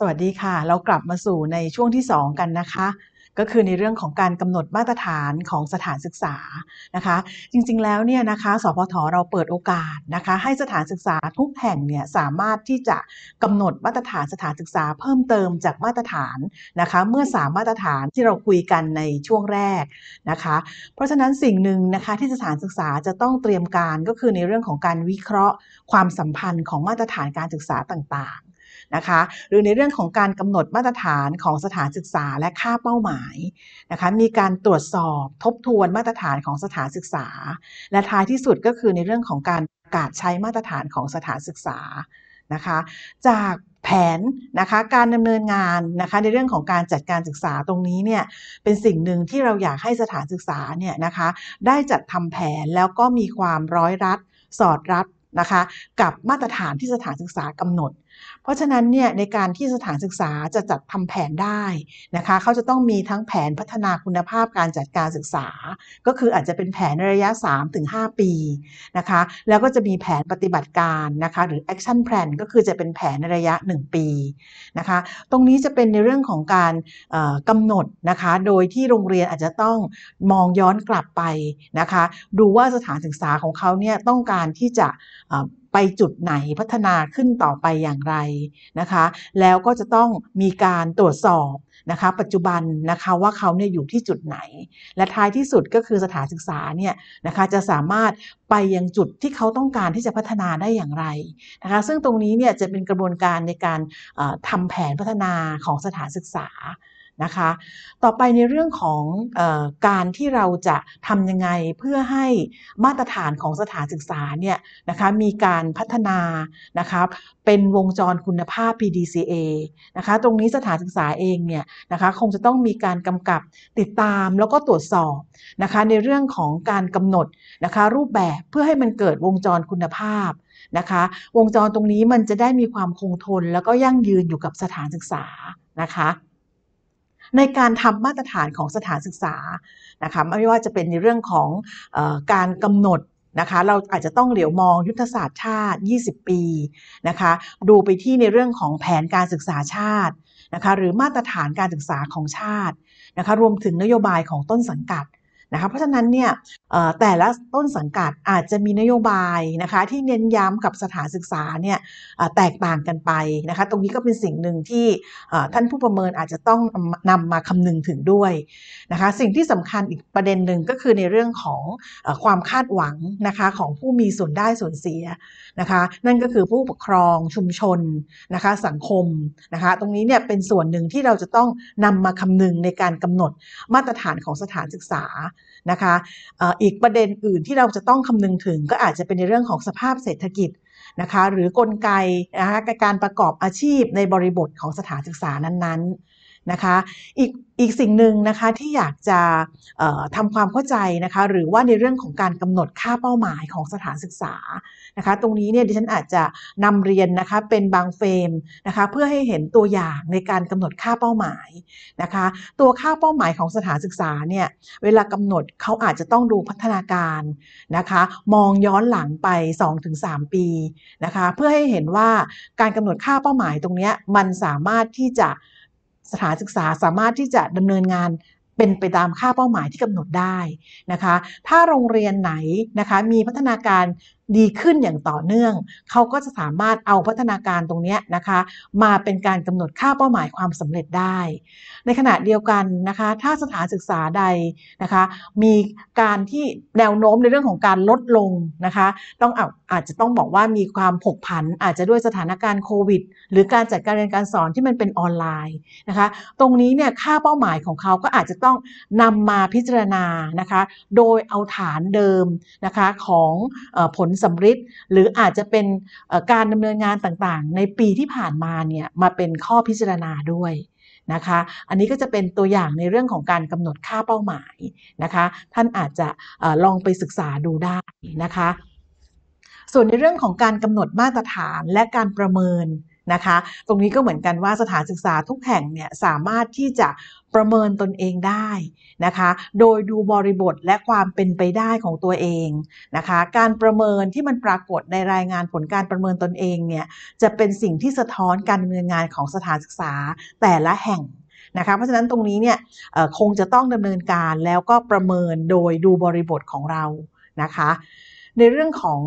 สวัสดีค่ะเรากลับมาสู่ในช่วงที่ 2 กันนะคะ ก็คือในเรื่องของการกำหนดมาตรฐานของสถานศึกษานะคะจริงๆแล้วเนี่ยนะคะสพทเราเปิดโอกาสนะคะให้สถานศึกษาทุกแห่งเนี่ยสามารถที่จะกำหนดมาตรฐานสถานศึกษา เพิ่มเติมจากมาตรฐานนะคะเมื่อสมมาตรฐานที่เราคุยกันในช่วงแรกนะคะเพราะฉะนั้นสิ่งหนึ่งนะคะที่สถานศึกษาจะต้องเตรียมการก็คือในเรื่องของการวิเคราะห์ ความสัมพันธ์ของมาตรฐานการศึกษาต่างนะคะ หรือในเรื่องของการกำหนดมาตรฐานของสถานศึกษาและค่าเป้าหมายนะคะ มีการตรวจสอบทบทวนมาตรฐานของสถานศึกษา และท้ายที่สุดก็คือในเรื่องของการประกาศใช้มาตรฐานของสถานศึกษานะคะ จากแผนนะคะการดำเนินงานนะคะในเรื่องของการจัดการศึกษาตรงนี้เนี่ย เป็นสิ่งหนึ่งที่เราอยากให้สถานศึกษาเนี่ยนะคะ ได้จัดทำแผนแล้วก็มีความร้อยรัดสอดรับนะคะกับมาตรฐานที่สถานศึกษากำหนดเพราะฉะนั้นเนี่ยในการที่สถานศึกษาจะจัดทำแผนได้นะคะเขาจะต้องมีทั้งแผนพัฒนาคุณภาพการจัดการศึกษา ก็คืออาจจะเป็นแผนระยะ3-5ปีนะคะแล้วก็จะมีแผนปฏิบัติการนะคะหรือ action plan ก็คือจะเป็นแผนระยะ 1 ปีนะคะตรงนี้จะเป็นในเรื่องของการกำหนดนะคะโดยที่โรงเรียนอาจจะต้องมองย้อนกลับไปนะคะดูว่าสถานศึกษาของเขาเนี่ยต้องการที่จะไปจุดไหนพัฒนาขึ้นต่อไปอย่างไรนะคะ แล้วก็จะต้องมีการตรวจสอบนะคะปัจจุบันนะคะว่าเขาเนี่ยอยู่ที่จุดไหน และท้ายที่สุดก็คือสถานศึกษาเนี่ยนะคะจะสามารถไปยังจุดที่เขาต้องการที่จะพัฒนาได้อย่างไรนะคะซึ่งตรงนี้เนี่ยจะเป็นกระบวนการในการทำแผนพัฒนาของสถานศึกษานะคะ ต่อไปในเรื่องของอการที่เราจะทำยังไงเพื่อให้มาตรฐานของสถานศึกษาเนี่ยนะคะมีการพัฒนานะคะเป็นวงจรคุณภาพ PDCA นะคะตรงนี้สถานศึกษาเองเนี่ยนะคะคงจะต้องมีการกำกับติดตามแล้วก็ตรวจสอบนะคะในเรื่องของการกำหนดนะคะรูปแบบเพื่อให้มันเกิดวงจรคุณภาพนะคะวงจรตรงนี้มันจะได้มีความคงทนแล้วก็ยั่งยืนอยู่กับสถานศึกษานะคะในการทำมาตรฐานของสถานศึกษานะคะไม่ว่าจะเป็นในเรื่องของอการกำหนดนะคะเราอาจจะต้องเหลียวมองยุทธศาสตร์ชาติ 20 ปีนะคะดูไปที่ในเรื่องของแผนการศึกษาชาตินะคะหรือมาตรฐานการศึกษาของชาตินะคะรวมถึงนโยบายของต้นสังกัดนะคะเพราะฉะนั้นเนี่ยแต่ละต้นสังกัดอาจจะมีนโยบายนะคะที่เน้นย้ำกับสถานศึกษาเนี่ยแตกต่างกันไปนะคะตรงนี้ก็เป็นสิ่งหนึ่งที่ท่านผู้ประเมินอาจจะต้องนำมาคำนึงถึงด้วยนะคะสิ่งที่สำคัญอีกประเด็นหนึ่งก็คือในเรื่องของความคาดหวังนะคะของผู้มีส่วนได้ส่วนเสียนะคะนั่นก็คือผู้ปกครองชุมชนนะคะสังคมนะคะตรงนี้เนี่ยเป็นส่วนหนึ่งที่เราจะต้องนำมาคำนึงในการกำหนดมาตรฐานของสถานศึกษานะคะอีกประเด็นอื่นที่เราจะต้องคำนึงถึงก็อาจจะเป็นในเรื่องของสภาพเศรษฐกิจนะคะหรือกลไกนะคะการประกอบอาชีพในบริบทของสถานศึกษานั้นๆนะคะอีกอีกสิ่งหนึ่งนะคะที่อยากจะทำความเข้าใจนะคะหรือว่าในเรื่องของการกำหนดค่าเป้าหมายของสถานศึกษานะคะตรงนี้เนี่ยดิฉันอาจจะนำเรียนนะคะเป็นบางเฟรมนะคะเพื่อให้เห็นตัวอย่างในการกำหนดค่าเป้าหมายนะคะตัวค่าเป้าหมายของสถานศึกษาเนี่ยเวลากำหนดเขาอาจจะต้องดูพัฒนาการนะคะมองย้อนหลังไป 2-3 ปีนะคะเพื่อให้เห็นว่าการกำหนดค่าเป้าหมายตรงนี้มันสามารถที่จะสถานศึกษาสามารถที่จะดำเนินงานเป็นไปตามค่าเป้าหมายที่กำหนดได้นะคะ ถ้าโรงเรียนไหนนะคะมีพัฒนาการดีขึ้นอย่างต่อเนื่อง เขาก็จะสามารถเอาพัฒนาการตรงนี้นะคะมาเป็นการกำหนดค่าเป้าหมายความสำเร็จได้ ในขณะเดียวกันนะคะถ้าสถานศึกษาใดนะคะมีการที่แนวโน้มในเรื่องของการลดลงนะคะต้องอาอาจจะต้องบอกว่ามีความผกผันอาจจะด้วยสถานการณ์โควิด หรือการจัดการเรียนการสอนที่มันเป็นออนไลน์นะคะตรงนี้เนี่ยค่าเป้าหมายของเขาก็อาจจะต้องนำามาพิจารณานะคะโดยเอาฐานเดิมนะคะของผลสำริดหรืออาจจะเป็นการดำเนินงานต่างๆ ในปีที่ผ่านมาเนี่ยมาเป็นข้อพิจารณาด้วยนะคะอันนี้ก็จะเป็นตัวอย่างในเรื่องของการกำหนดค่าเป้าหมายนะคะท่านอาจจะลองไปศึกษาดูได้นะคะ ส่วนในเรื่องของการกำหนดมาตรฐานและการประเมินนะคะตรงนี้ก็เหมือนกันว่าสถานศึกษาทุกแห่งเนี่ยสามารถที่จะประเมินตนเองได้นะคะโดยดูบริบทและความเป็นไปได้ของตัวเองนะคะการประเมินที่มันปรากฏในรายงานผลการประเมินตนเองเนี่ยจะเป็นสิ่งที่สะท้อนการดำเนินงานของสถานศึกษาแต่ละแห่งนะคะเพราะฉะนั้นตรงนี้เนี่ยคงจะต้องดำเนินการแล้วก็ประเมินโดยดูบริบทของเรานะคะในเรื่องของ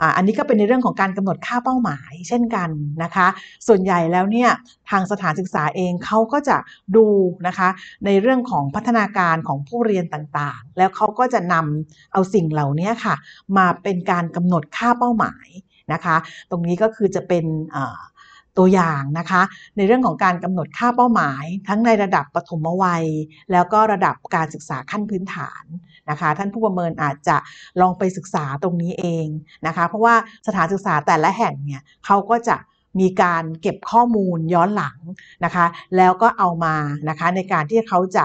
ออันนี้ก็เป็นในเรื่องของการกำหนดค่าเป้าหมายเช่นกันนะคะ ส่วนใหญ่แล้วเนี่ยทางสถานศึกษาเองเขาก็จะดูนะคะ ในเรื่องของพัฒนาการของผู้เรียนต่างๆ แล้วเขาก็จะนำเอาสิ่งเหล่านี้ค่ะมาเป็นการกำหนดค่าเป้าหมายนะคะ ตรงนี้ก็คือจะเป็นตัวอย่างนะคะ ในเรื่องของการกำหนดค่าเป้าหมาย ทั้งในระดับปฐมวัยแล้วก็ระดับการศึกษาขั้นพื้นฐานนะคะ ท่านผู้ประเมินอาจจะลองไปศึกษาตรงนี้เองนะคะ เพราะว่าสถานศึกษาแต่ละแห่งเนี่ยเขาก็จะมีการเก็บข้อมูลย้อนหลังนะคะ แล้วก็เอามานะคะ ในการที่เขาจะ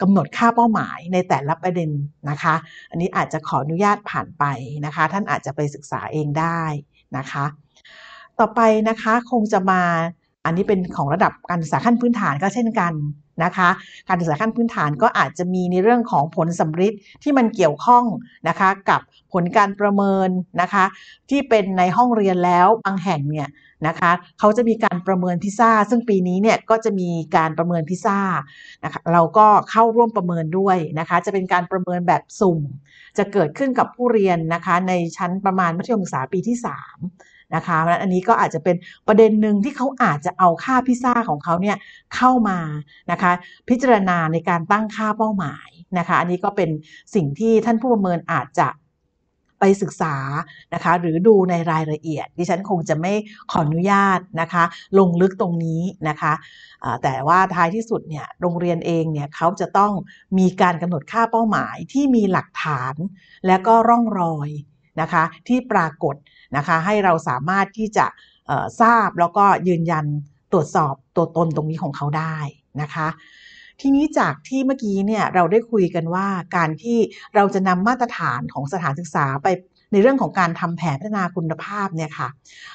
กำหนดค่าเป้าหมายในแต่ละประเด็นนะคะ อันนี้อาจจะขออนุญาตผ่านไปนะคะ ท่านอาจจะไปศึกษาเองได้นะคะต่อไปนะคะคงจะมาอันนี้เป็นของระดับการศึกษาขั้นพื้นฐานก็เช่นกันนะคะการศึกษาขั้นพื้นฐานก็อาจจะมีในเรื่องของผลสัมฤทธิ์ที่มันเกี่ยวข้องนะคะกับผลการประเมินนะคะที่เป็นในห้องเรียนแล้วบางแห่งเนี่ยนะคะเขาจะมีการประเมินพิซซ่าซึ่งปีนี้เนี่ยก็จะมีการประเมินพิซซ่านะคะเราก็เข้าร่วมประเมินด้วยนะคะจะเป็นการประเมินแบบสุ่มจะเกิดขึ้นกับผู้เรียนนะคะ ในชั้นประมาณมัธยมศึกษาปีที่3นะคะเพราะั้นอันนี้ก็อาจจะเป็นประเด็นหนึ่งที่เขาอาจจะเอาค่าพิซซ่าของเขาเนี่ยเข้ามานะคะพิจารณาในการตั้งค่าเป้าหมายนะคะอันนี้ก็เป็นสิ่งที่ท่านผู้ประเมินอาจจะไปศึกษานะคะหรือดูในรายละเอียดดิฉันคงจะไม่ขออนุญาตนะคะ ลงลึกตรงนี้นะคะแต่ว่าท้ายที่สุดเนี่ยโรงเรียนเองเนี่ยเขาจะต้องมีการกำหนดค่าเป้าหมายที่มีหลักฐานและก็ร่องรอยนะคะที่ปรากฏนะคะให้เราสามารถที่จะทราบแล้วก็ยืนยันตรวจสอบตัวตนตรงนี้ของเขาได้นะคะ ทีนี้จากที่เมื่อกี้เนี่ยเราได้คุยกันว่าการที่เราจะนำมาตรฐานของสถานศึกษาไปในเรื่องของการทำแผนพัฒนาคุณภาพเนี่ยค่ะ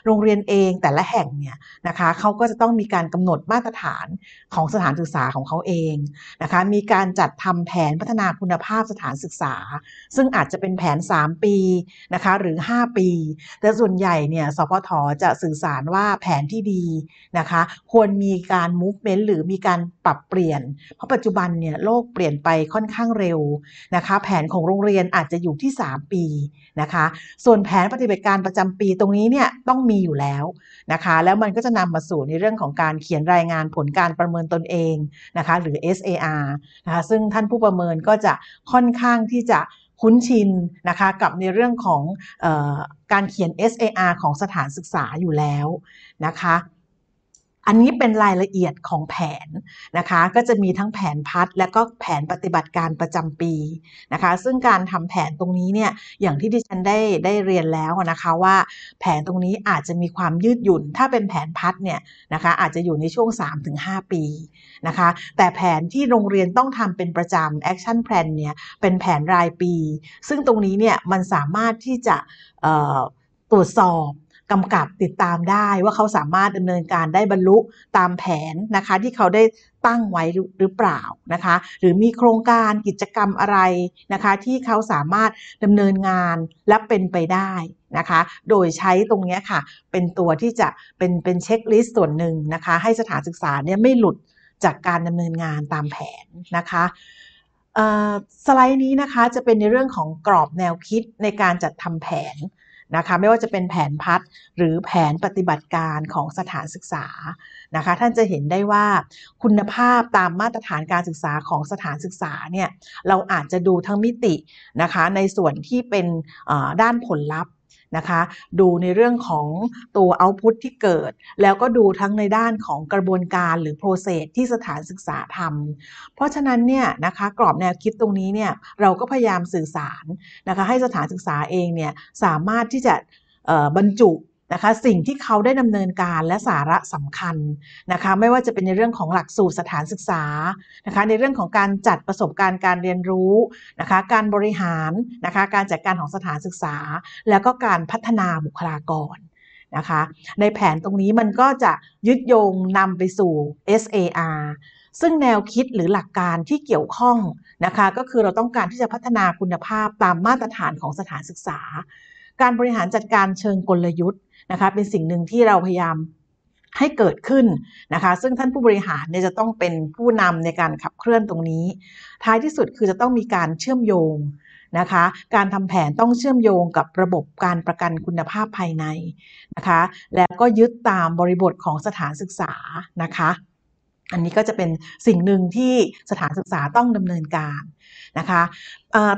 โรงเรียนเองแต่ละแห่งเนี่ยนะคะเขาก็จะต้องมีการกำหนดมาตรฐานของสถานศึกษาของเขาเองนะคะ มีการจัดทำแผนพัฒนาคุณภาพสถานศึกษา ซึ่งอาจจะเป็นแผน 3 ปีนะคะหรือ 5 ปี แต่ส่วนใหญ่เนี่ย สพท จะสื่อสารว่าแผนที่ดีนะคะ ควรมีการมูฟเมนต์หรือมีการปรับเปลี่ยน เพราะปัจจุบันเนี่ยโลกเปลี่ยนไปค่อนข้างเร็วนะคะ แผนของโรงเรียนอาจจะอยู่ที่ 3 ปีนะคะะส่วนแผนปฏิบัติการประจำปีตรงนี้เนี่ยต้องมีอยู่แล้วนะคะ แล้วมันก็จะนำมาสู่ในเรื่องของการเขียนรายงานผลการประเมินตนเองนะคะหรือ SAR นะคะซึ่งท่านผู้ประเมินก็จะค่อนข้างที่จะคุ้นชินนะคะ กับในเรื่องของออการเขียน SAR ของสถานศึกษาอยู่แล้วนะคะอันนี้เป็นรายละเอียดของแผนนะคะก็จะมีทั้งแผนพัฒและก็แผนปฏิบัติการประจำปีนะคะซึ่งการทำแผนตรงนี้เนี่ยอย่างที่ดิฉันได้ได้เรียนแล้วนะคะว่า แผนตรงนี้อาจจะมีความยืดหยุ่น ถ้าเป็นแผนพัฒเนี่ยนะคะอาจจะอยู่ในช่วง 3-5 ปีนะคะแต่แผนที่โรงเรียนต้องทำเป็นประจำ action plan เนี่ยเป็นแผนรายปี ซึ่งตรงนี้เนี่ยมันสามารถที่จะตรวจสอบกำกับติดตามได้ว่าเขาสามารถดำเนินการได้บรรลุตามแผนนะคะที่เขาได้ตั้งไว้หรือเปล่านะคะหรือมีโครงการกิจกรรมอะไรนะคะ ที่เขาสามารถดำเนินงานและเป็นไปได้นะคะ โดยใช้ตรงนี้ค่ะเป็นตัวที่จะเป็นเป็นเช็คลิสต์ส่วนหนึ่งนะคะให้สถานศึกษาเนี่ยไม่หลุดจากการดำเนินงานตามแผนนะคะสไลด์นี้นะคะจะเป็นในเรื่องของกรอบแนวคิดในการจัดทำแผนนะคะไม่ว่าจะเป็นแผนพัฒหรือแผนปฏิบัติการของสถานศึกษานะคะท่านจะเห็นได้ว่าคุณภาพตามมาตรฐานการศึกษาของสถานศึกษาเนี่ยเราอาจจะดูทั้งมิตินะคะในส่วนที่เป็นด้านผลลัพธ์นะคะดูในเรื่องของตัวเอาต์พุตที่เกิด แล้วก็ดูทั้งในด้านของกระบวนการหรือโปรเซสที่สถานศึกษาทำเพราะฉะนั้นเนี่ยนะคะกรอบแนวคิดตรงนี้เนี่ยเราก็พยายามสื่อสารนะคะให้สถานศึกษาเองเนี่ยสามารถที่จะบรรจุนะคะสิ่งที่เขาได้ดำเนินการและสาระสำคัญนะคะไม่ว่าจะเป็นในเรื่องของหลักสูตรสถานศึกษานะคะในเรื่องของการจัดประสบการณ์การเรียนรู้นะคะการบริหารนะคะการจัดการของสถานศึกษา แล้วก็การพัฒนาบุคลากรนะคะในแผนตรงนี้มันก็จะยึดโยงนำไปสู่ SAR ซึ่งแนวคิดหรือหลักการที่เกี่ยวข้องนะคะก็คือเราต้องการที่จะพัฒนาคุณภาพตามมาตรฐานของสถานศึกษา การบริหารจัดการเชิงกลยุทธนะคะเป็นสิ่งหนึ่งที่เราพยายามให้เกิดขึ้นนะคะ ซึ่งท่านผู้บริหารเนี่ยจะต้องเป็นผู้นำในการขับเคลื่อนตรงนี้ ท้ายที่สุดคือจะต้องมีการเชื่อมโยงนะคะ การทำแผนต้องเชื่อมโยงกับระบบการประกันคุณภาพภายในนะคะ แล้วก็ยึดตามบริบทของสถานศึกษานะคะ อันนี้ก็จะเป็นสิ่งหนึ่งที่สถานศึกษาต้องดำเนินการนะคะ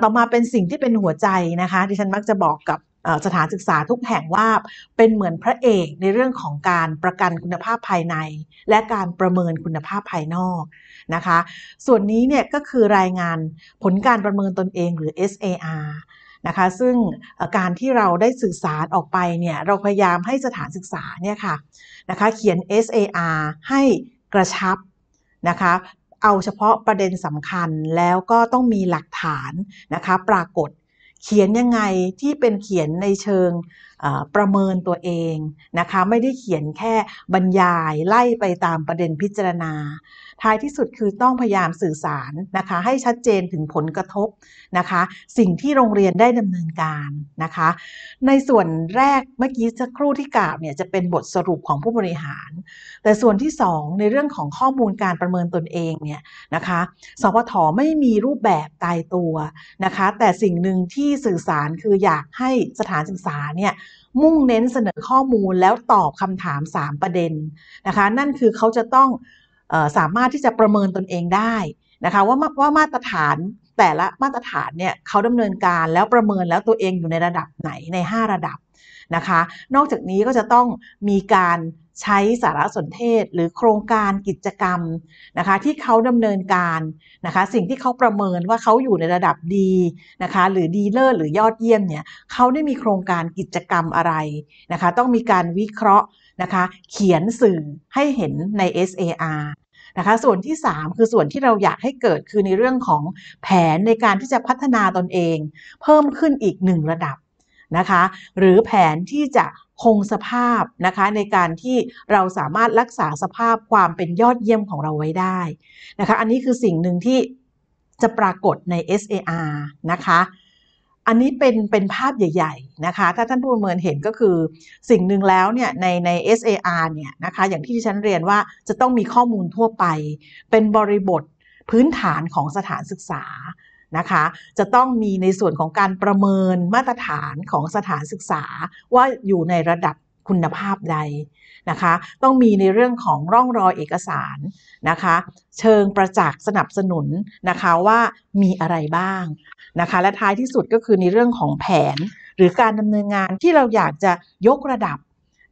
ต่อมาเป็นสิ่งที่เป็นหัวใจนะคะที่ฉันมักจะบอกกับสถานศึกษาทุกแห่งว่าเป็นเหมือนพระเอกในเรื่องของการประกันคุณภาพภายใน และการประเมินคุณภาพภายนอกนะคะส่วนนี้เนี่ยก็คือรายงานผลการประเมินตนเองหรือ SAR นะคะซึ่งการที่เราได้สื่อสารออกไปเนี่ยเราพยายามให้สถานศึกษาเนี่ยค่ะนะคะเขียน SAR ให้กระชับนะคะเอาเฉพาะประเด็นสำคัญแล้วก็ต้องมีหลักฐานนะคะปรากฏเขียนยังไงที่เป็นเขียนในเชิงประเมินตัวเองนะคะไม่ได้เขียนแค่บรรยายไล่ไปตามประเด็นพิจารณาท้ายที่สุดคือต้องพยายามสื่อสารนะคะให้ชัดเจนถึงผลกระทบนะคะสิ่งที่โรงเรียนได้ดำเนินการนะคะ ในส่วนแรกเมื่อกี้สักครู่ที่กล่าวเนี่ยจะเป็นบทสรุปของผู้บริหาร แต่ส่วนที่ 2 ในเรื่องของข้อมูลการประเมินตนเองเนี่ยนะคะสพทไม่มีรูปแบบตายตัวนะคะแต่สิ่งหนึ่งที่สื่อสารคืออยากให้สถานศึกษาเนี่ยมุ่งเน้นเสนอข้อมูลแล้วตอบคำถาม 3 ประเด็นนะคะนั่นคือเขาจะต้องออสามารถที่จะประเมินตนเองได้นะคะว่าว่ามาตรฐานแต่ละมาตรฐานเนี่ย เขาดำเนินการแล้วประเมินแล้วตัวเองอยู่ในระดับไหนใน 5 ระดับนะคะนอกจากนี้ก็จะต้องมีการใช้สารสนเทศหรือโครงการกิจกรรมนะคะที่เขาดำเนินการนะคะสิ่งที่เขาประเมินว่าเขาอยู่ในระดับดีนะคะหรือดีเลอร์หรือยอดเยี่ยมเนี่ยเขาได้มีโครงการกิจกรรมอะไรนะคะต้องมีการวิเคราะห์นะคะเขียนสื่อให้เห็นใน SAR นะคะส่วนที่ 3 คือส่วนที่เราอยากให้เกิดคือในเรื่องของแผนในการที่จะพัฒนาตนเอง เพิ่มขึ้นอีกหนึ่งระดับนะคะหรือแผนที่จะคงสภาพนะคะในการที่เราสามารถรักษาสภาพความเป็นยอดเยี่ยมของเราไว้ได้นะคะอันนี้คือสิ่งหนึ่งที่จะปรากฏใน SAR นะคะอันนี้เป็นเป็นภาพใหญ่ๆนะคะถ้าท่านผู้ประเมินเห็นก็คือสิ่งหนึ่งแล้วเนี่ยในใน SAR เนี่ยนะคะอย่างที่ที่ฉันเรียนว่าจะต้องมีข้อมูลทั่วไป เป็นบริบทพื้นฐานของสถานศึกษานะคะจะต้องมีในส่วนของการประเมินมาตรฐานของสถานศึกษาว่าอยู่ในระดับคุณภาพใดนะคะ ต้องมีในเรื่องของร่องรอยเอกสารนะคะ เชิงประจักษ์สนับสนุนนะคะว่ามีอะไรบ้างนะคะ และท้ายที่สุดก็คือในเรื่องของแผนหรือการดำเนินงานที่เราอยากจะยกระดับ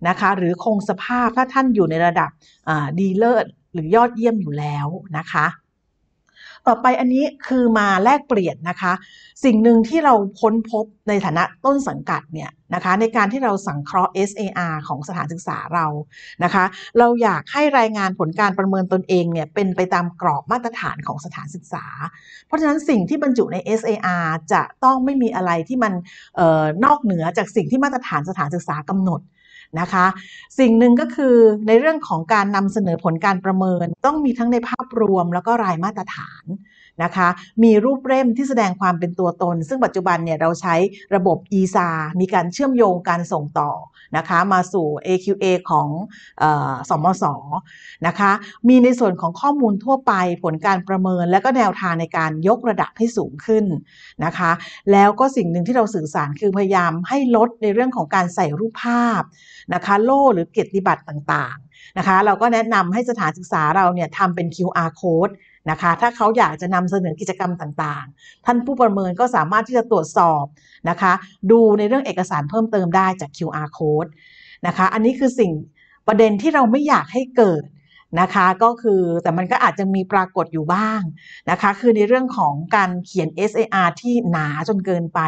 นะคะ หรือคงสภาพถ้าท่านอยู่ในระดับดีเลิศหรือยอดเยี่ยมอยู่แล้วนะคะต่อไปอันนี้คือมาแลกเปลี่ยนนะคะสิ่งหนึ่งที่เราค้นพบในฐานะต้นสังกัดเนี่ยนะคะในการที่เราสังเคราะห์ SAR ของสถานศึกษาเรานะคะเราอยากให้รายงานผลการประเมินตนเองเนี่ยเป็นไปตามกรอบมาตรฐานของสถานศึกษา เพราะฉะนั้นสิ่งที่บรรจุใน SAR จะต้องไม่มีอะไรที่มันออนอกเหนือจากสิ่งที่มาตรฐานสถานศึกษากำหนดนะคะสิ่งหนึ่งก็คือในเรื่องของการนำเสนอผลการประเมิน ต้องมีทั้งในภาพรวมแล้วก็รายมาตรฐานนะคะ มีรูปเล่มที่แสดงความเป็นตัวตน ซึ่งปัจจุบันเนี่ยเราใช้ระบบ e ซ a มีการเชื่อมโยงการส่งต่อนะคะมาสู่ AQA ของสมสอนะคะ มีในส่วนของข้อมูลทั่วไป ผลการประเมิน และก็แนวทางในการยกระดับให้สูงขึ้นนะคะ แล้วก็สิ่งหนึ่งที่เราสื่อสารคือพยายามให้ลดในเรื่องของการใส่รูปภาพนะคะ โล่หรือเกียรติบัตรต่างๆนะคะ เราก็แนะนำให้สถานศึกษาเราเนี่ยทำเป็น QR code นะคะถ้าเขาอยากจะนำเสนอกิจกรรมต่าง ๆ ท่านผู้ประเมินก็สามารถที่จะตรวจสอบนะคะดูในเรื่องเอกสารเพิ่มเติมได้จาก QR code นะคะอันนี้คือสิ่งประเด็นที่เราไม่อยากให้เกิดนะคะก็คือแต่มันก็อาจจะมีปรากฏอยู่บ้างนะคะคือในเรื่องของการเขียน SAR ที่หนาจนเกินไป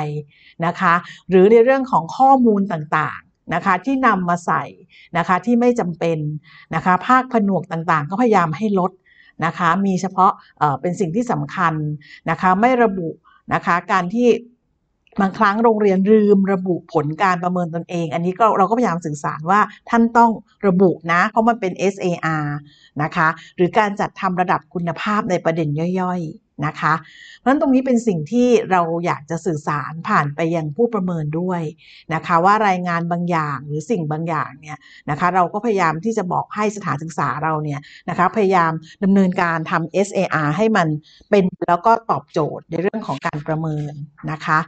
นะคะหรือในเรื่องของข้อมูลต่างๆนะคะที่นำมาใส่นะคะที่ไม่จำเป็นนะคะภาคผนวกต่างๆ ก็พยายามให้ลดนะคะมีเฉพาะเป็นสิ่งที่สำคัญนะคะไม่ระบุนะคะการที่บางครั้งโรงเรียนลืมระบุผลการประเมินตนเอง อันนี้ก็เราก็พยายามสื่อสารว่าท่านต้องระบุนะเพราะมันเป็น SAR นะคะหรือการจัดทำระดับคุณภาพในประเด็นย่อยนะคะเพราะฉะนั้นตรงนี้เป็นสิ่งที่เราอยากจะสื่อสารผ่านไปยังผู้ประเมินด้วยนะคะ ว่ารายงานบางอย่างหรือสิ่งบางอย่างเนี่ยนะคะ เราก็พยายามที่จะบอกให้สถานศึกษาเราเนี่ยนะคะพยายามดำเนินการทำ SAR ให้มันเป็นแล้วก็ตอบโจทย์ในเรื่องของการประเมินนะคะ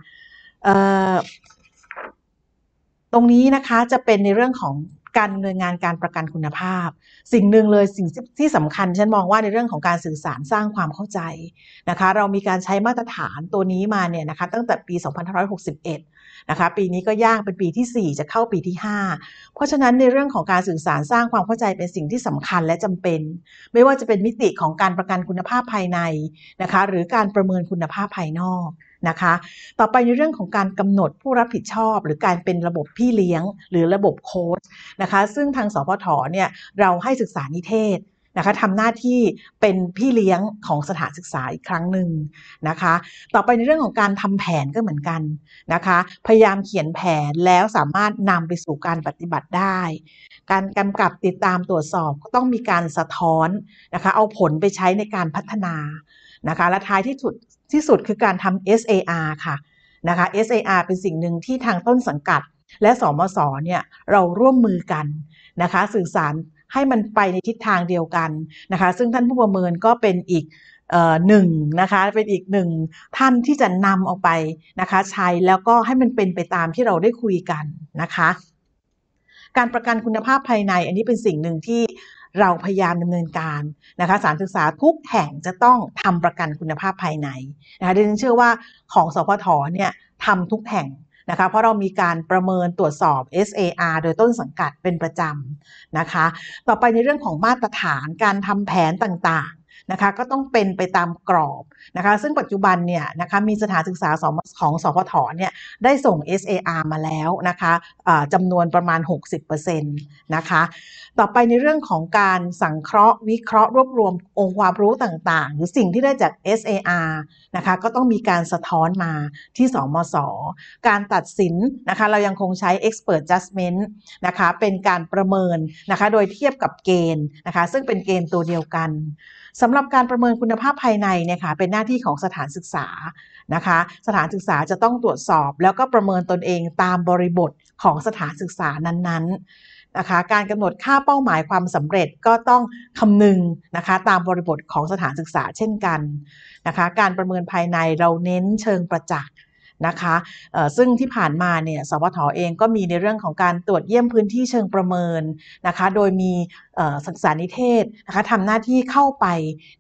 ตรงนี้นะคะจะเป็นในเรื่องของการดำเนินงานการประกันคุณภาพ สิ่งหนึ่งเลยสิ่งที่สำคัญฉันมองว่าในเรื่องของการสื่อสารสร้างความเข้าใจนะคะ เรามีการใช้มาตรฐานตัวนี้มาเนี่ยนะคะตั้งแต่ปี2561นะคะปีนี้ก็ย่างเป็นปีที่ 4 จะเข้าปีที่ 5 เพราะฉะนั้นในเรื่องของการสื่อสารสร้างความเข้าใจเป็นสิ่งที่สำคัญและจำเป็น ไม่ว่าจะเป็นมิติของการประกันคุณภาพภายในนะคะหรือการประเมินคุณภาพภายนอกนะคะ ต่อไปในเรื่องของการกำหนดผู้รับผิดชอบ หรือการเป็นระบบพี่เลี้ยงหรือระบบโค้ชนะคะ ซึ่งทางสพทเนี่ยเราให้ศึกษานิเทศนะคะทำหน้าที่เป็นพี่เลี้ยงของสถานศึกษาอีกครั้งหนึ่งนะคะ ต่อไปในเรื่องของการทำแผนก็เหมือนกันนะคะ พยายามเขียนแผนแล้วสามารถนำไปสู่การปฏิบัติได้ การกำกับติดตามตรวจสอบก็ต้องมีการสะท้อนนะคะเอาผลไปใช้ในการพัฒนานะคะและท้ายที่สุดที่สุดคือการทำ SAR ค่ะนะคะ SAR เป็นสิ่งหนึ่งที่ทางต้นสังกัด และสมสเนี่ยเราร่วมมือกันนะคะสื่อสารให้มันไปในทิศทางเดียวกันนะคะซึ่งท่านผู้ประเมินก็เป็นอีกหนึ่งนะคะเป็นอีกหนึ่งท่านที่จะนำออกไปนะคะใช้แล้วก็ให้มันเป็นไปตามที่เราได้คุยกันนะคะ การประกันคุณภาพภายในอันนี้เป็นสิ่งหนึ่งที่เราพยายามดำเนินการนะคะสารศึกษาทุกแห่งจะต้องทำประกันคุณภาพภายในนะคะ ดิฉันเชื่อว่าของสพทเนี่ยทำทุกแห่งนะคะ เพราะเรามีการประเมินตรวจสอบ SAR โดยต้นสังกัดเป็นประจำนะคะ ต่อไปในเรื่องของมาตรฐานการทำแผนต่างนะคะก็ต้องเป็นไปตามกรอบนะคะซึ่งปัจจุบันเนี่ยนะคะมีสถานศึกษาของสพทเนี่ยได้ส่ง SAR มาแล้วนะคะจำนวนประมาณ 60%นะคะต่อไปในเรื่องของการสังเคราะห์วิเคราะห์รวบรวมองค์ความรู้ต่าง ๆ หรือสิ่งที่ได้จาก SAR นะคะก็ต้องมีการสะท้อนมาที่สมสการตัดสินนะคะเรายังคงใช้ expert judgment นะคะเป็นการประเมินนะคะโดยเทียบกับเกณฑ์นะคะซึ่งเป็นเกณฑ์ตัวเดียวกันสำหรับการประเมินคุณภาพภายในเนี่ยค่ะเป็นหน้าที่ของสถานศึกษานะคะสถานศึกษาจะต้องตรวจสอบ แล้วก็ประเมินตนเองตามบริบทของสถานศึกษานั้นๆนะคะการกำหนดค่าเป้าหมายความสำเร็จก็ต้องคำนึงนะคะตามบริบทของสถานศึกษาเช่นกันนะคะการประเมินภายในเราเน้นเชิงประจักษ์นะคะซึ่งที่ผ่านมาเนี่ยสวทอเองก็มีในเรื่องของการตรวจเยี่ยมพื้นที่เชิงประเมินนะคะ โดยมีศึกษานิเทศนะคะทำหน้าที่เข้าไป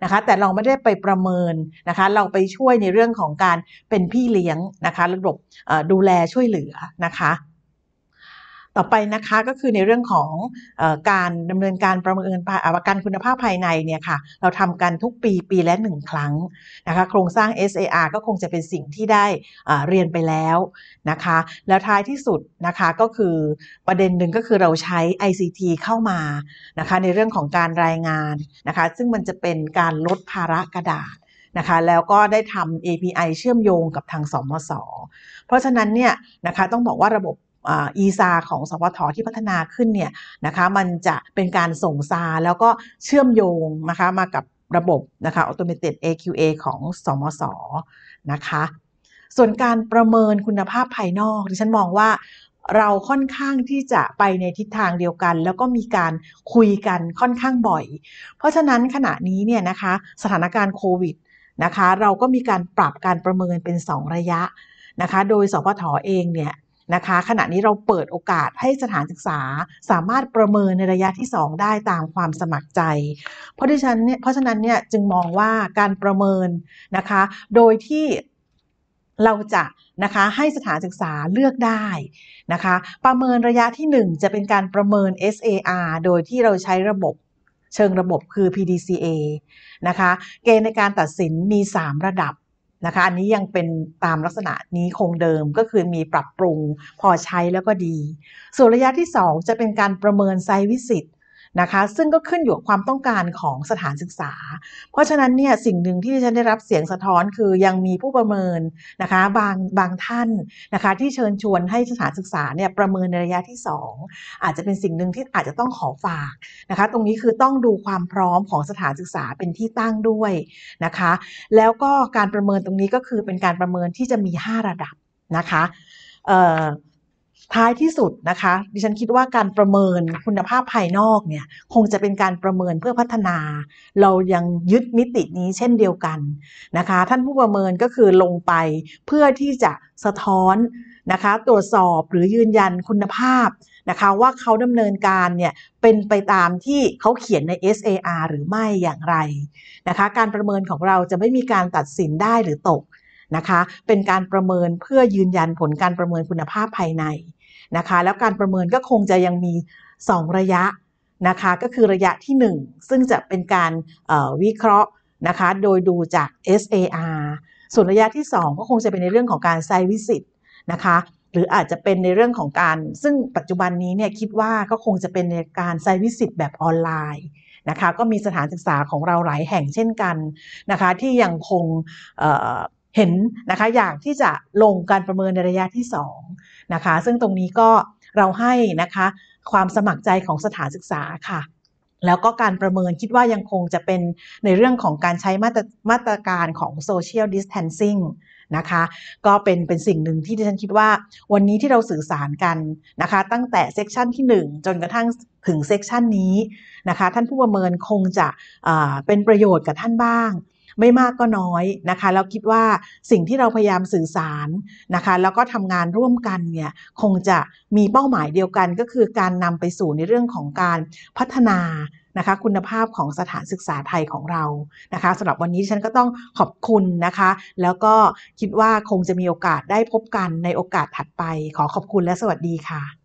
นะคะ แต่เราไม่ได้ไปประเมินนะคะ เราไปช่วยในเรื่องของการเป็นพี่เลี้ยงนะคะ ระบบดูแลช่วยเหลือนะคะ่อไปนะคะก็คือในเรื่องของอการดำเนินการประเมินประกันคุณภาพภายในเนี่ยค่ะเราทำกันทุกปีปีละหนึ่งครั้งนะคะโครงสร้าง SAR ก็คงจะเป็นสิ่งที่ได้เรียนไปแล้วนะคะแล้วท้ายที่สุดนะคะก็คือประเด็นหนึ่งก็คือเราใช้ ICT เข้ามานะคะในเรื่องของการรายงานนะคะซึ่งมันจะเป็นการลดภาระกระดาษนะคะแล้วก็ได้ทำ API เชื่อมโยงกับทางสมสเพราะฉะนั้นเนี่ยนะคะต้องบอกว่าระบบอีซาของสพทที่พัฒนาขึ้นเนี่ยนะคะมันจะเป็นการส่งซาแล้วก็เชื่อมโยงนะคะมากับระบบนะคะ automated AQA ของสมสนะคะ ส่วนการประเมินคุณภาพภายนอกดิฉันมองว่า เราค่อนข้างที่จะไปในทิศทางเดียวกัน แล้วก็มีการคุยกันค่อนข้างบ่อย เพราะฉะนั้นขณะนี้เนี่ยนะคะสถานการณ์โควิดนะคะเราก็มีการปรับการประเมินเป็น 2 ระยะนะคะโดยสพทอเองเนี่ยนะคะขณะนี้เราเปิดโอกาสให้สถานศึกษา สามารถประเมินในระยะที่ 2 ได้ตามความสมัครใจเพราะดิฉันเนี่ยเพราะฉะนั้นเนี่ยจึงมองว่าการประเมินนะคะโดยที่เราจะนะคะให้สถานศึกษาเลือกได้นะคะประเมินระยะที่ 1 จะเป็นการประเมิน SAR โดยที่เราใช้ระบบเชิงระบบคือ PDCA นะคะเกณฑ์ในการตัดสินมี 3 ระดับนะคะอันนี้ยังเป็นตามลักษณะนี้คงเดิมก็คือมีปรับปรุงพอใช้แล้วก็ดีส่วนระยะที่ 2 จะเป็นการประเมินไซ์วิสิตนะคะซึ่งก็ขึ้นอยู่กับความต้องการของสถานศึกษา เพราะฉะนั้นเนี่ยสิ่งหนึ่งที่ฉันได้รับเสียงสะท้อนคือยังมีผู้ประเมินนะคะบางบางท่านนะคะที่เชิญชวนให้สถานศึกษาเนี่ยประเมินในระยะที่ 2 อาจจะเป็นสิ่งหนึ่งที่อาจจะต้องขอฝากนะคะ ตรงนี้คือต้องดูความพร้อมของสถานศึกษาเป็นที่ตั้งด้วยนะคะ แล้วก็การประเมินตรงนี้ก็คือเป็นการประเมินที่จะมี 5 ระดับนะคะเอ่อท้ายที่สุดนะคะ ดิฉันคิดว่าการประเมินคุณภาพภายนอกเนี่ยคงจะเป็นการประเมินเพื่อพัฒนา เรายังยึดมิตินี้เช่นเดียวกันนะคะ ท่านผู้ประเมินก็คือลงไปเพื่อที่จะสะท้อนนะคะตรวจสอบหรือยืนยันคุณภาพนะคะ ว่าเขาดำเนินการเนี่ยเป็นไปตามที่เขาเขียนใน SAR หรือไม่อย่างไรนะคะ การประเมินของเราจะไม่มีการตัดสินได้หรือตกนะคะเป็นการประเมินเพื่อยืนยันผลการประเมินคุณภาพภายในนะคะแล้วการประเมินก็คงจะยังมี 2 ระยะนะคะก็คือระยะที่ 1 ซึ่งจะเป็นการวิเคราะห์นะคะโดยดูจาก SAR ส่วนระยะที่ 2 ก็คงจะเป็นในเรื่องของการไซวิสิตนะคะหรืออาจจะเป็นในเรื่องของการซึ่งปัจจุบันนี้เนี่ยคิดว่าก็คงจะเป็นในการไซวิสิตแบบออนไลน์นะคะก็มีสถานศึกษาของเราหลายแห่งเช่นกันนะคะที่ยังคงเห็นนะคะอยากที่จะลงการประเมินในระยะที่ 2นะคะซึ่งตรงนี้ก็เราให้นะคะความสมัครใจของสถานศึกษาค่ะ แล้วก็การประเมินคิดว่ายังคงจะเป็นในเรื่องของการใช้มาตรมาตรการของ Social Distancing นะคะก็เป็นเป็นสิ่งหนึ่งที่ดิฉันคิดว่าวันนี้ที่เราสื่อสารกันนะคะตั้งแต่เซกชันที่ 1 จนกระทั่งถึงเซกชันนี้นะคะท่านผู้ประเมินคงจะเป็นประโยชน์กับท่านบ้างไม่มากก็น้อยนะคะแล้วคิดว่าสิ่งที่เราพยายามสื่อสารนะคะ แล้วก็ทำงานร่วมกันเนี่ยคงจะมีเป้าหมายเดียวกันก็คือการนำไปสู่ในเรื่องของการพัฒนานะคะ คุณภาพของสถานศึกษาไทยของเรานะคะสำหรับวันนี้ฉันก็ต้องขอบคุณนะคะ แล้วก็คิดว่าคงจะมีโอกาสได้พบกันในโอกาสถัดไป ขอขอบคุณและสวัสดีค่ะ